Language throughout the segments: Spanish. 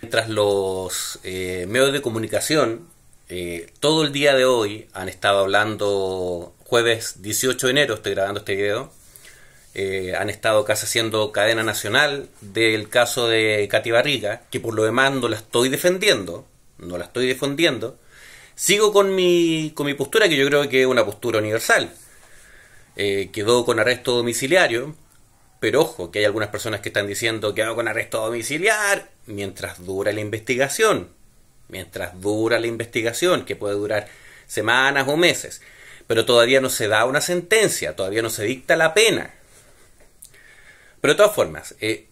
Mientras los eh, medios de comunicación eh, todo el día de hoy han estado hablando, jueves 18 de enero estoy grabando este video, eh, han estado casi haciendo cadena nacional del caso de Katy Barriga, que por lo demás no la estoy defendiendo, no la estoy defendiendo sigo con mi, con mi postura que yo creo que es una postura universal. quedó con arresto domiciliario, pero ojo, que hay algunas personas que están diciendo que hago con arresto domiciliar mientras dura la investigación. Mientras dura la investigación, que puede durar semanas o meses. Pero todavía no se da una sentencia, todavía no se dicta la pena. Pero de todas formas, eh,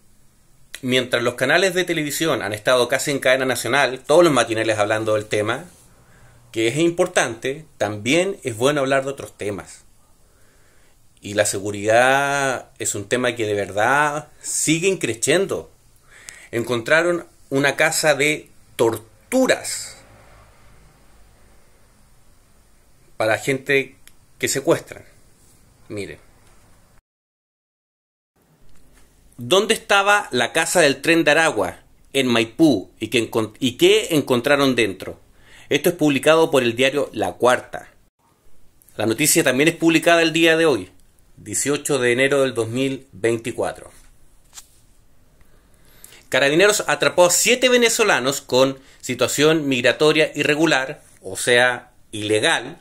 mientras los canales de televisión han estado casi en cadena nacional, todos los matinales hablando del tema, que es importante, también es bueno hablar de otros temas. Y la seguridad es un tema que de verdad siguen creciendo. Encontraron una casa de torturas para la gente que secuestran. Miren. ¿Dónde estaba la casa del tren de Aragua? En Maipú. y qué encontraron dentro? Esto es publicado por el diario La Cuarta. La noticia también es publicada el día de hoy. 18 de enero del 2024. Carabineros atrapó a siete venezolanos con situación migratoria irregular, o sea, ilegal,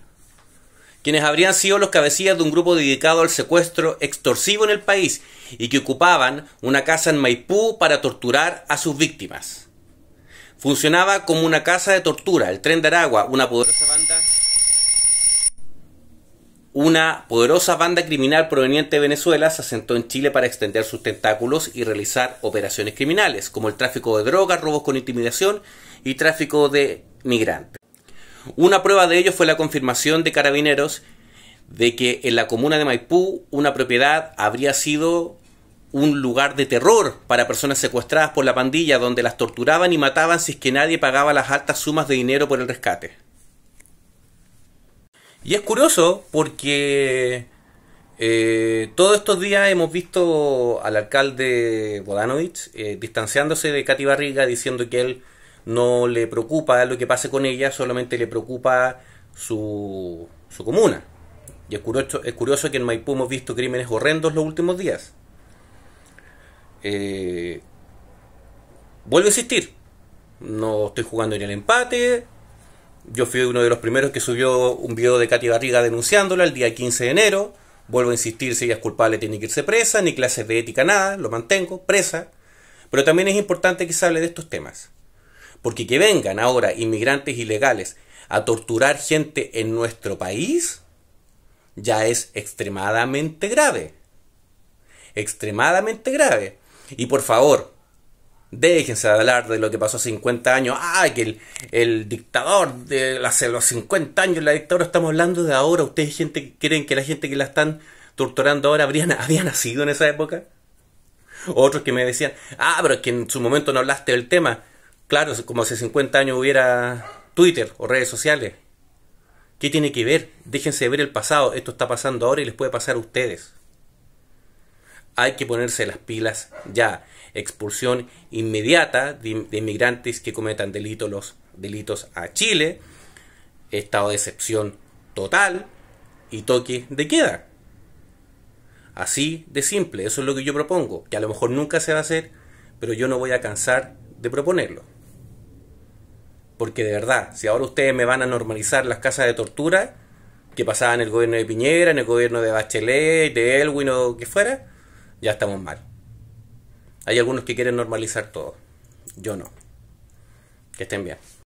quienes habrían sido los cabecillas de un grupo dedicado al secuestro extorsivo en el país y que ocupaban una casa en Maipú para torturar a sus víctimas. Funcionaba como una casa de tortura, el tren de Aragua, una poderosa banda una poderosa banda criminal proveniente de Venezuela se asentó en Chile para extender sus tentáculos y realizar operaciones criminales, como el tráfico de drogas, robos con intimidación y tráfico de migrantes. Una prueba de ello fue la confirmación de carabineros de que en la comuna de Maipú una propiedad habría sido un lugar de terror para personas secuestradas por la pandilla donde las torturaban y mataban si es que nadie pagaba las altas sumas de dinero por el rescate. Y es curioso porque eh, todos estos días hemos visto al alcalde Bodanovich eh, distanciándose de Katy Barriga diciendo que él no le preocupa lo que pase con ella, solamente le preocupa su, su comuna. Y es curioso, es curioso que en Maipú hemos visto crímenes horrendos los últimos días. Eh, a insistir, no estoy jugando en el empate, yo fui uno de los primeros que subió un video de Katy Barriga denunciándola el día 15 de enero. Vuelvo a insistir, si ella es culpable tiene que irse presa, ni clases de ética, nada, lo mantengo, presa. Pero también es importante que se hable de estos temas. Porque que vengan ahora inmigrantes ilegales a torturar gente en nuestro país ya es extremadamente grave. Extremadamente grave. Y por favor, Déjense de hablar de lo que pasó 50 años. Ah, que el, dictador de hace los 50 años, la dictadura, estamos hablando de ahora. ¿Ustedes gente que creen que la gente que la están torturando ahora habría, había nacido en esa época? Otros que me decían, ah, pero es que en su momento no hablaste del tema. Claro, como hace 50 años hubiera Twitter o redes sociales. ¿Qué tiene que ver? Déjense ver el pasado. Esto está pasando ahora y les puede pasar a ustedes hay que ponerse las pilas ya. Expulsión inmediata de, inmigrantes que cometan delitos, delitos a Chile. Estado de excepción total y toque de queda. Así de simple, eso es lo que yo propongo, que a lo mejor nunca se va a hacer, pero yo no voy a cansar de proponerlo. Porque de verdad, si ahora ustedes me van a normalizar las casas de tortura que pasaban en el gobierno de Piñera, en el gobierno de Bachelet, de Elwin o que fuera, ya estamos mal. Hay algunos que quieren normalizar todo. Yo no. Que estén bien.